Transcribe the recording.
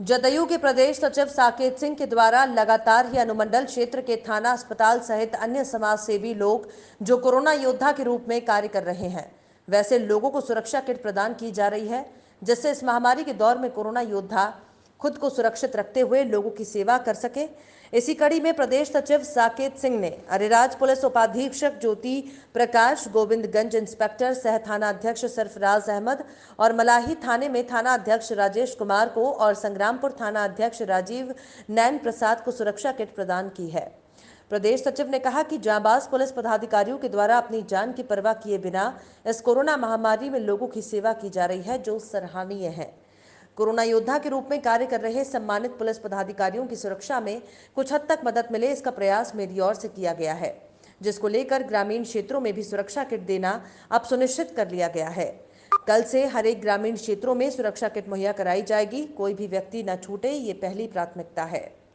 जदयू के प्रदेश सचिव साकेत सिंह के द्वारा लगातार ही अनुमंडल क्षेत्र के थाना अस्पताल सहित अन्य समाज सेवी लोग जो कोरोना योद्धा के रूप में कार्य कर रहे हैं वैसे लोगों को सुरक्षा किट प्रदान की जा रही है जिससे इस महामारी के दौर में कोरोना योद्धा खुद को सुरक्षित रखते हुए लोगों की सेवा कर सके इसी कड़ी में प्रदेश सचिव साकेत सिंह ने अरेराज पुलिस उपाधीक्षक ज्योति प्रकाश गोविंदगंज इंस्पेक्टर सह थाना अध्यक्ष सरफराज अहमद और मलाही थाने में थाना अध्यक्ष राजेश कुमार को और संग्रामपुर थाना अध्यक्ष राजीव नैन प्रसाद को सुरक्षा किट प्रदान की है प्रदेश सचिव ने कहा कि जाबाज पुलिस पदाधिकारियों के द्वारा अपनी जान की परवाह किए बिना इस कोरोना महामारी में लोगों की सेवा की जा रही है जो सराहनीय है कोरोना योद्धा के रूप में कार्य कर रहे सम्मानित पुलिस पदाधिकारियों की सुरक्षा में कुछ हद तक मदद मिले इसका प्रयास मेरी ओर से किया गया है जिसको लेकर ग्रामीण क्षेत्रों में भी सुरक्षा किट देना अब सुनिश्चित कर लिया गया है कल से हर एक ग्रामीण क्षेत्रों में सुरक्षा किट मुहैया कराई जाएगी कोई भी व्यक्ति न छूटे ये पहली प्राथमिकता है